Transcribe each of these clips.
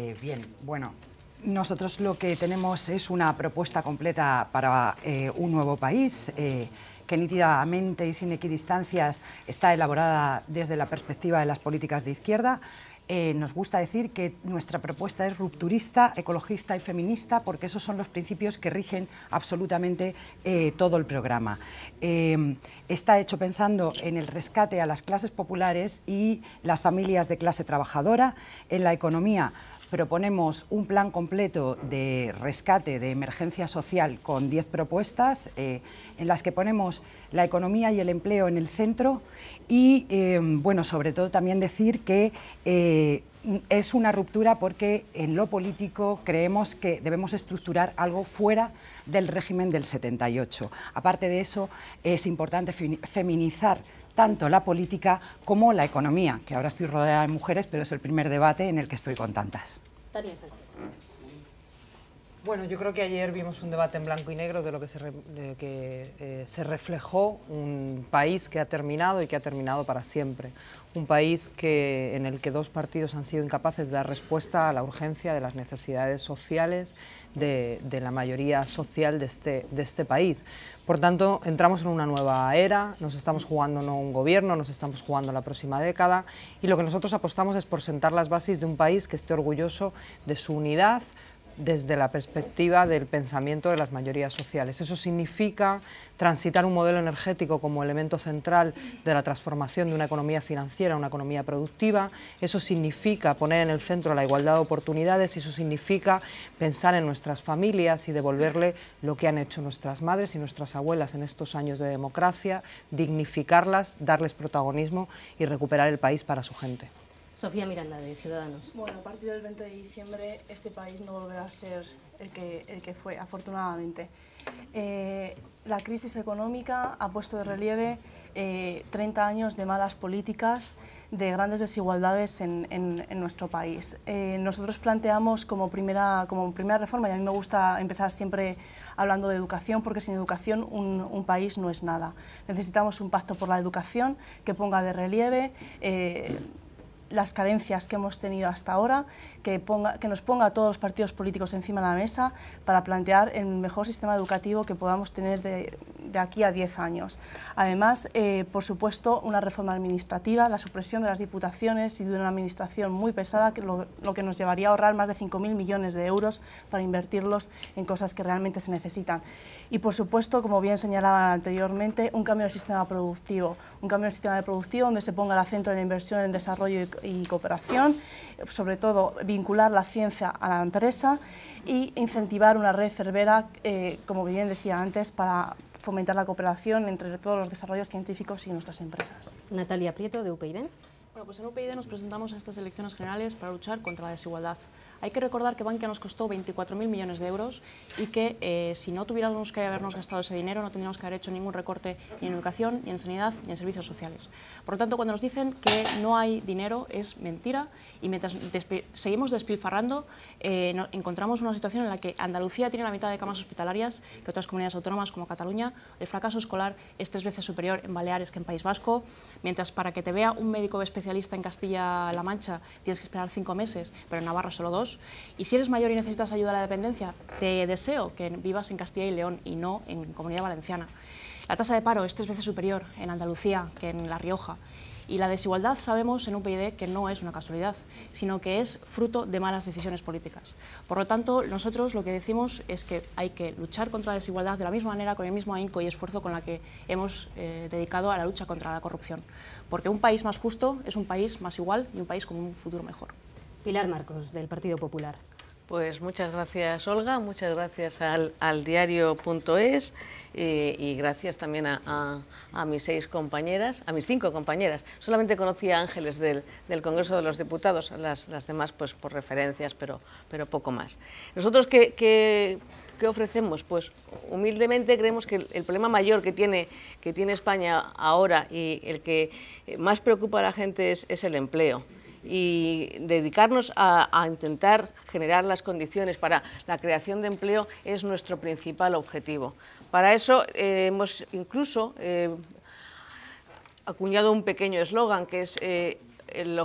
Eh, bien, bueno, nosotros lo que tenemos es una propuesta completa para eh, un nuevo país. Eh, que nítidamente y sin equidistancias está elaborada desde la perspectiva de las políticas de izquierda, nos gusta decir que nuestra propuesta es rupturista, ecologista y feminista, porque esos son los principios que rigen absolutamente todo el programa. está hecho pensando en el rescate a las clases populares y las familias de clase trabajadora, en la economía proponemos un plan completo de rescate de emergencia social con 10 propuestas eh, en las que ponemos la economía y el empleo en el centro y, eh, bueno, sobre todo también decir que eh, es una ruptura porque en lo político creemos que debemos estructurar algo fuera del régimen del 78. Aparte de eso, es importante feminizar tanto la política como la economía, que ahora estoy rodeada de mujeres, pero es el primer debate en el que estoy con tantas. Tania Sánchez. Bueno, yo creo que ayer vimos un debate en blanco y negro de lo que se, eh, reflejó un país que ha terminado y que ha terminado para siempre. Un país en el que dos partidos han sido incapaces de dar respuesta a la urgencia de las necesidades sociales de, la mayoría social de este, de este país. Por tanto, entramos en una nueva era, nos estamos jugando no un gobierno, nos estamos jugando la próxima década y lo que nosotros apostamos es por sentar las bases de un país que esté orgulloso de su unidad, desde la perspectiva del pensamiento de las mayorías sociales. Eso significa transitar un modelo energético como elemento central de la transformación de una economía financiera a una economía productiva, eso significa poner en el centro la igualdad de oportunidades, eso significa pensar en nuestras familias y devolverle lo que han hecho nuestras madres y nuestras abuelas en estos años de democracia, dignificarlas, darles protagonismo y recuperar el país para su gente. Sofía Miranda, de Ciudadanos. Bueno, a partir del 20 de diciembre este país no volverá a ser el que, el que fue, afortunadamente. Eh, la crisis económica ha puesto de relieve 30 eh, años de malas políticas, de grandes desigualdades en, en, nuestro país. Eh, nosotros planteamos como primera, como primera reforma, y a mí me gusta empezar siempre hablando de educación, porque sin educación un, un país no es nada. Necesitamos un pacto por la educación que ponga de relieve las carencias que hemos tenido hasta ahora, que, ponga, que nos ponga a todos los partidos políticos encima de la mesa para plantear el mejor sistema educativo que podamos tener de, aquí a 10 años. Además, eh, por supuesto, una reforma administrativa, la supresión de las diputaciones y de una administración muy pesada, que lo, lo que nos llevaría a ahorrar más de 5.000 millones de euros para invertirlos en cosas que realmente se necesitan. Y, por supuesto, como bien señalaba anteriormente, un cambio del sistema productivo, un cambio del sistema productivo donde se ponga el acento en la inversión en desarrollo y y cooperación, sobre todo vincular la ciencia a la empresa e incentivar una red cervera, eh, como bien decía antes, para fomentar la cooperación entre todos los desarrollos científicos y nuestras empresas. Natalia Prieto, de UPyD. Bueno, pues en UPyD nos presentamos a estas elecciones generales para luchar contra la desigualdad. Hay que recordar que Banca nos costó 24.000 millones de euros y que eh, si no tuviéramos que habernos gastado ese dinero no tendríamos que haber hecho ningún recorte en educación, ni en sanidad, ni en servicios sociales. Por lo tanto, cuando nos dicen que no hay dinero es mentira y mientras seguimos despilfarrando eh, encontramos una situación en la que Andalucía tiene la mitad de camas hospitalarias que otras comunidades autónomas como Cataluña. El fracaso escolar es tres veces superior en Baleares que en País Vasco, mientras para que te vea un médico especialista en Castilla-La Mancha tienes que esperar cinco meses, pero en Navarra solo dos. Y si eres mayor y necesitas ayuda a la dependencia, te deseo que vivas en Castilla y León y no en Comunidad Valenciana. La tasa de paro es tres veces superior en Andalucía que en La Rioja. Y la desigualdad sabemos en un que no es una casualidad, sino que es fruto de malas decisiones políticas. Por lo tanto, nosotros lo que decimos es que hay que luchar contra la desigualdad de la misma manera, con el mismo ahínco y esfuerzo con la que hemos eh, dedicado a la lucha contra la corrupción. Porque un país más justo es un país más igual y un país con un futuro mejor. Pilar Marcos, del Partido Popular. Pues muchas gracias Olga, muchas gracias al, al diario.es eh, y gracias también a, mis seis compañeras, a mis cinco compañeras. Solamente conocí a Ángeles del, Congreso de los Diputados, las, demás pues por referencias, pero, pero poco más. Nosotros que, ¿Qué ofrecemos? Pues humildemente creemos que el, problema mayor que tiene, que tiene España ahora y el que más preocupa a la gente es el empleo y dedicarnos a, intentar generar las condiciones para la creación de empleo es nuestro principal objetivo. Para eso eh, hemos incluso eh, acuñado un pequeño eslogan que es eh,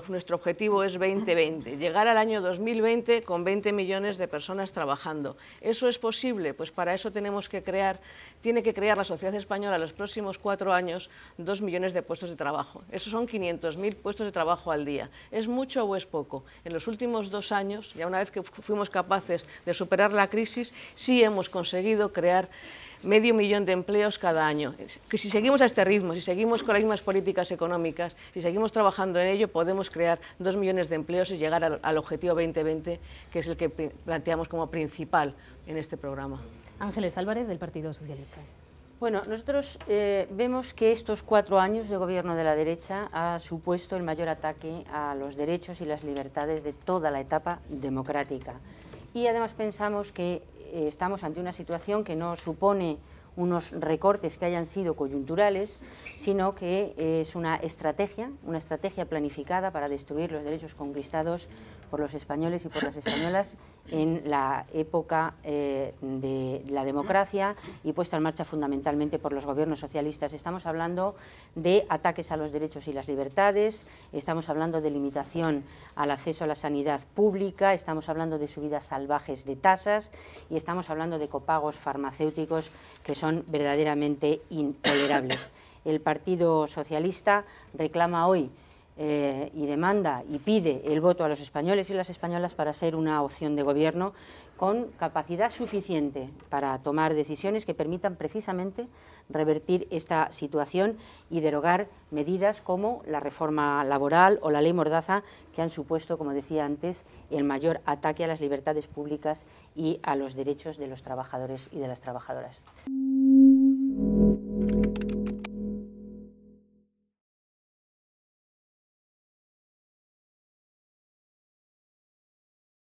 nuestro objetivo es 2020, llegar al año 2020 con 20 millones de personas trabajando. ¿Eso es posible? Pues para eso tenemos que crear, tiene que crear la sociedad española en los próximos cuatro años dos millones de puestos de trabajo. Esos son 500.000 puestos de trabajo al día. ¿Es mucho o es poco? En los últimos dos años, ya una vez que fuimos capaces de superar la crisis, sí hemos conseguido crear medio millón de empleos cada año. Que si seguimos a este ritmo, si seguimos con las mismas políticas económicas, si seguimos trabajando en ello, podemos crear dos millones de empleos y llegar al, objetivo 2020, que es el que planteamos como principal en este programa. Ángeles Álvarez, del Partido Socialista. Bueno, nosotros eh, vemos que estos cuatro años de gobierno de la derecha ha supuesto el mayor ataque a los derechos y las libertades de toda la etapa democrática y además pensamos que eh, estamos ante una situación que no supone unos recortes que hayan sido coyunturales, sino que eh, es una estrategia, una estrategia planificada para destruir los derechos conquistados por los españoles y por las españolas en la época eh, de la democracia y puesta en marcha fundamentalmente por los gobiernos socialistas. Estamos hablando de ataques a los derechos y las libertades, estamos hablando de limitación al acceso a la sanidad pública, estamos hablando de subidas salvajes de tasas y estamos hablando de copagos farmacéuticos que son verdaderamente intolerables. El Partido Socialista reclama hoy eh, y demanda y pide el voto a los españoles y las españolas para ser una opción de gobierno con capacidad suficiente para tomar decisiones que permitan precisamente revertir esta situación y derogar medidas como la reforma laboral o la ley Mordaza, que han supuesto, como decía antes, el mayor ataque a las libertades públicas y a los derechos de los trabajadores y de las trabajadoras.